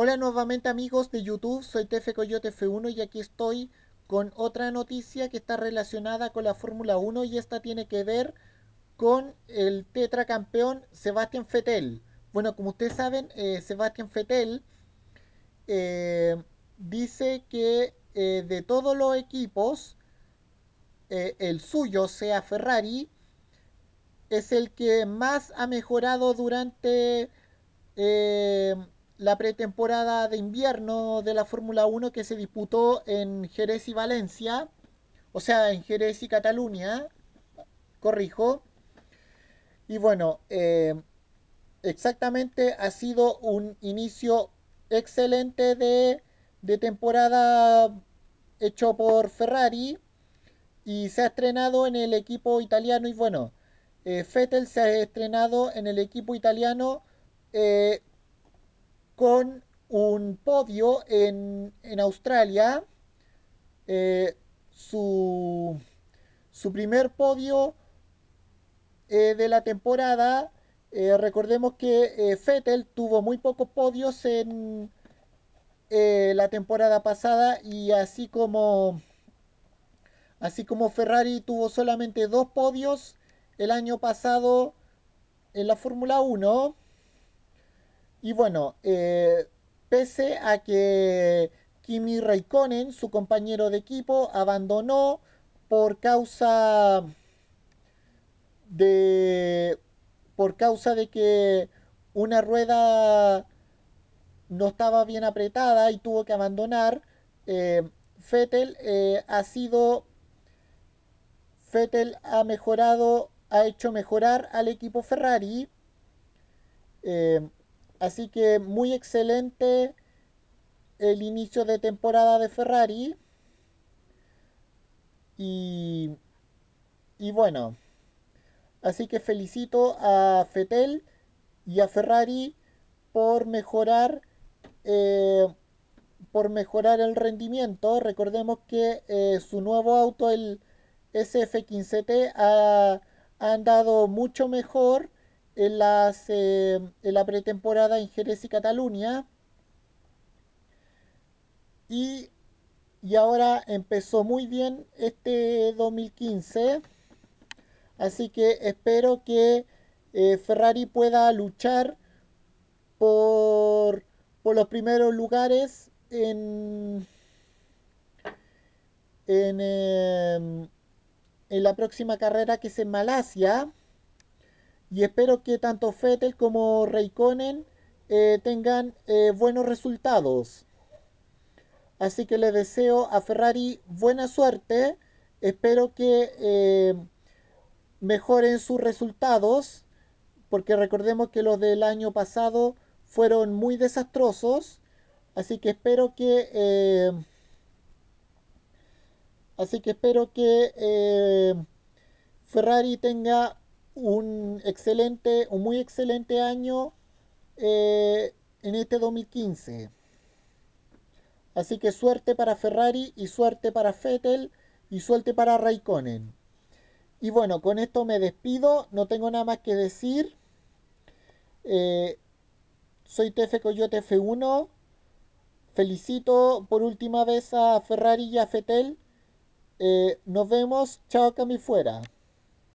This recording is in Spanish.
Hola nuevamente amigos de YouTube, soy TF Coyote F1 y aquí estoy con otra noticia que está relacionada con la Fórmula 1 y esta tiene que ver con el tetracampeón Sebastián Fettel. Bueno, como ustedes saben, eh, Sebastián Fettel eh, dice que eh, de todos los equipos, el suyo, sea Ferrari, es el que más ha mejorado durante la pretemporada de invierno de la Fórmula 1 que se disputó en Jerez y Valencia, o sea, en Jerez y Cataluña, corrijo. Y bueno, eh, exactamente ha sido un inicio excelente de, de temporada hecho por Ferrari y se ha estrenado en el equipo italiano y bueno, Fettel eh, se ha estrenado en el equipo italiano eh, en, Australia eh, su, su, primer podio eh, de la temporada, eh, recordemos que Fettel tuvo muy pocos podios en la temporada pasada y así como, así como Ferrari tuvo solamente dos podios el año pasado en la Fórmula 1. Y bueno, pese a que Kimi Raikkonen, su compañero de equipo, abandonó por causa de por causa de que una rueda no estaba bien apretada y tuvo que abandonar. Eh, Fettel eh, ha sido Fettel ha mejorado, ha hecho mejorar al equipo Ferrari. Eh, Así que muy excelente el inicio de temporada de Ferrari. Y, bueno, así que felicito a Fetel y a Ferrari por mejorar, eh, por mejorar el rendimiento. Recordemos que eh, su nuevo auto, el SF15T, ha andado mucho mejor en, la pretemporada en Jerez y Cataluña. Y, ahora empezó muy bien este 2015. Así que espero que eh, Ferrari pueda luchar por, los primeros lugares en, en, em, en la próxima carrera que es en Malasia y espero que tanto Fettel como Raikkonen eh, tengan eh, buenos resultados. Así que le deseo a Ferrari buena suerte. Espero que eh, mejoren sus resultados, porque recordemos que los del año pasado fueron muy desastrosos. Así que espero que... así que espero que Ferrari tenga un excelente, un muy excelente año eh, en este 2015. Así que suerte para Ferrari y suerte para Fettel y suerte para Raikkonen. Y bueno, con esto me despido, no tengo nada más que decir. Eh, soy TF Coyote F1. Felicito por última vez a Ferrari y a Fetel. Eh, nos vemos. Chao, Cami Fuera.